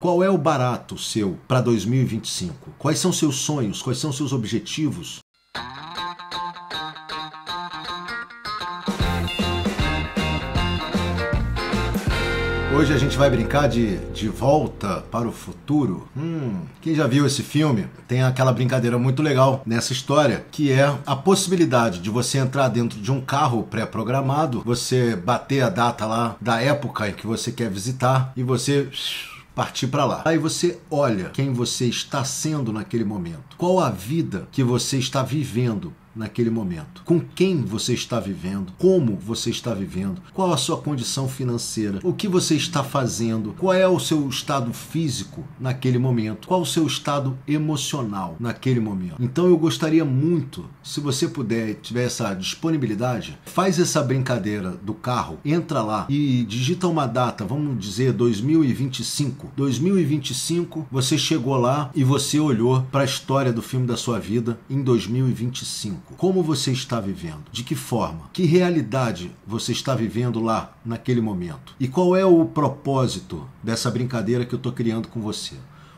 Qual é o barato seu para 2025? Quais são seus sonhos? Quais são seus objetivos? Hoje a gente vai brincar de De Volta para o Futuro. Hum, quem já viu esse filme tem aquela brincadeira muito legal nessa história, que é a possibilidade de você entrar dentro de um carro pré-programado, você bater a data lá da época que você quer visitar e você partir para lá. Aí você olha quem você está sendo naquele momento, qual a vida que você está vivendo naquele momento. Com quem você está vivendo, como você está vivendo, qual a sua condição financeira, o que você está fazendo, qual é o seu estado físico naquele momento, qual o seu estado emocional naquele momento. Então eu gostaria muito, se você puder, tiver essa disponibilidade, faz essa brincadeira do carro, entra lá e digita uma data, vamos dizer 2025. 2025, você chegou lá e você olhou para a história do filme da sua vida em 2025 público, como você está vivendo, de que forma, que realidade você está vivendo lá naquele momento e qual é o propósito dessa brincadeira que eu estou criando com você.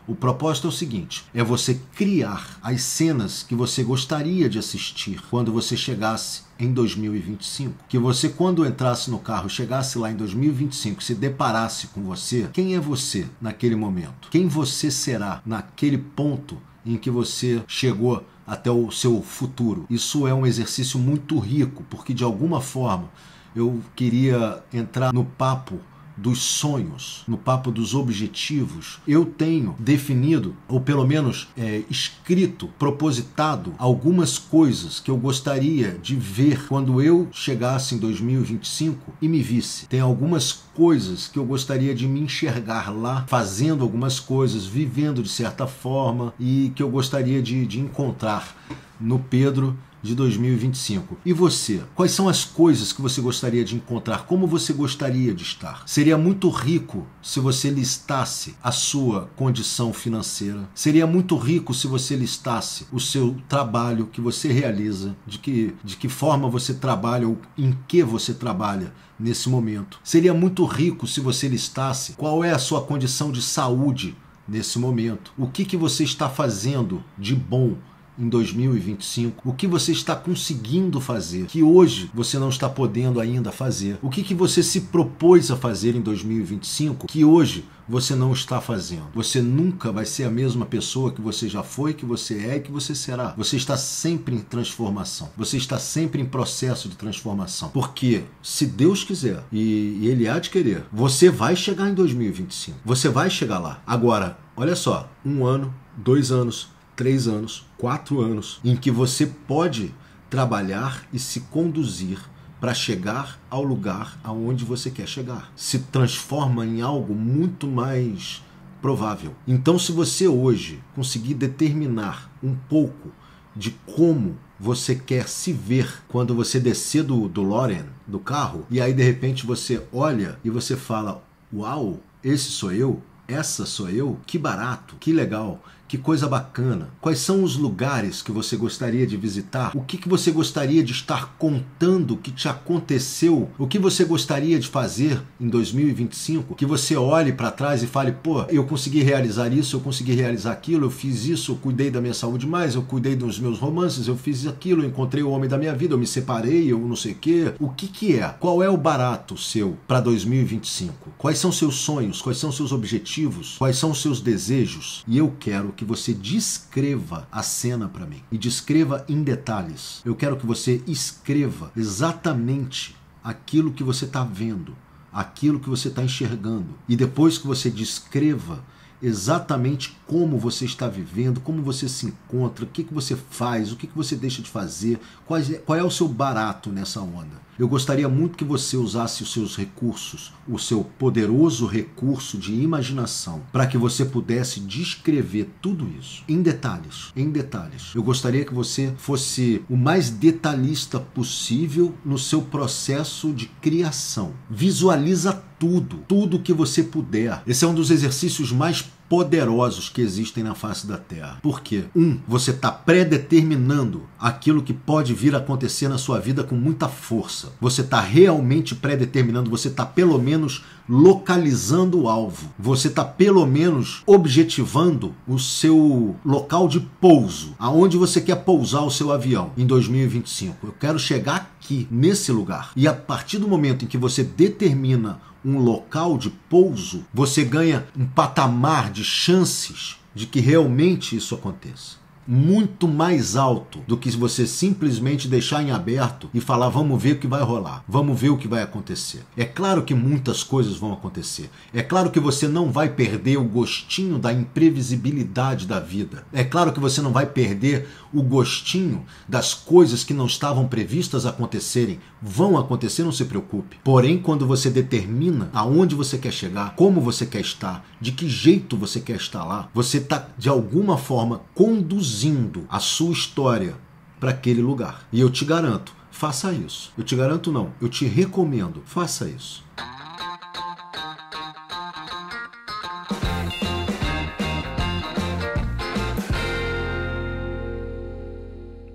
O propósito é o seguinte: é você criar as cenas que você gostaria de assistir quando você chegasse em 2025. Que você, quando entrasse no carro, chegasse lá em 2025, se deparasse com você, quem é você naquele momento? Quem você será naquele ponto em que você chegou até o seu futuro. Isso é um exercício muito rico, porque de alguma forma eu queria entrar no papo dos sonhos, no papo dos objetivos, eu tenho definido, ou pelo menos é, escrito, propositado, algumas coisas que eu gostaria de ver quando eu chegasse em 2025 e me visse. Tem algumas coisas que eu gostaria de me enxergar lá, fazendo algumas coisas, vivendo de certa forma e que eu gostaria de, de encontrar no Pedro de 2025. E você? Quais são as coisas que você gostaria de encontrar? Como você gostaria de estar? Seria muito rico se você listasse a sua condição financeira. Seria muito rico se você listasse o seu trabalho que você realiza, de que, de que forma você trabalha ou em que você trabalha nesse momento. Seria muito rico se você listasse qual é a sua condição de saúde nesse momento. O que, que você está fazendo de bom em 2025? O que você está conseguindo fazer que hoje você não está podendo ainda fazer? O que, que você se propôs a fazer em 2025 que hoje você não está fazendo? Você nunca vai ser a mesma pessoa que você já foi, que você é e que você será. Você está sempre em transformação. Você está sempre em processo de transformação. Porque se Deus quiser e, e Ele há de querer, você vai chegar em 2025. Você vai chegar lá. Agora, olha só, um ano, dois anos, três anos, quatro anos, em que você pode trabalhar e se conduzir para chegar ao lugar aonde você quer chegar. Se transforma em algo muito mais provável. Então, se você hoje conseguir determinar um pouco de como você quer se ver quando você descer do, do Loren, do carro, e aí de repente você olha e você fala: Uau, esse sou eu, essa sou eu, que barato, que legal. Que coisa bacana! Quais são os lugares que você gostaria de visitar? O que, que você gostaria de estar contando que te aconteceu? O que você gostaria de fazer em 2025? Que você olhe para trás e fale: pô, eu consegui realizar isso, eu consegui realizar aquilo, eu fiz isso, eu cuidei da minha saúde mais, eu cuidei dos meus romances, eu fiz aquilo, eu encontrei o homem da minha vida, eu me separei, eu não sei o quê. O que, que é? Qual é o barato seu para 2025? Quais são seus sonhos? Quais são seus objetivos? Quais são seus desejos? E eu quero que você descreva a cena para mim e descreva em detalhes. Eu quero que você escreva exatamente aquilo que você está vendo, aquilo que você está enxergando. E depois que você descreva exatamente como você está vivendo, como você se encontra, o que, que você faz, o que, que você deixa de fazer, qual é, qual é o seu barato nessa onda. Eu gostaria muito que você usasse os seus recursos, o seu poderoso recurso de imaginação, para que você pudesse descrever tudo isso em detalhes, em detalhes. Eu gostaria que você fosse o mais detalhista possível no seu processo de criação. Visualiza tudo, tudo que você puder. Esse é um dos exercícios mais poderosos que existem na face da Terra. Por quê? Um, você está predeterminando aquilo que pode vir a acontecer na sua vida com muita força. Você está realmente predeterminando, você está pelo menos localizando o alvo. Você está pelo menos objetivando o seu local de pouso, aonde você quer pousar o seu avião em 2025. Eu quero chegar aqui, nesse lugar. E a partir do momento em que você determina um local de pouso, você ganha um patamar de chances de que realmente isso aconteça muito mais alto do que se você simplesmente deixar em aberto e falar vamos ver o que vai rolar, vamos ver o que vai acontecer. É claro que muitas coisas vão acontecer. É claro que você não vai perder o gostinho da imprevisibilidade da vida. É claro que você não vai perder o gostinho das coisas que não estavam previstas acontecerem. Vão acontecer, não se preocupe. Porém, quando você determina aonde você quer chegar, como você quer estar, de que jeito você quer estar lá, você está de alguma forma conduzindo a sua história para aquele lugar. E eu te garanto, faça isso. Eu te garanto não, eu te recomendo, faça isso.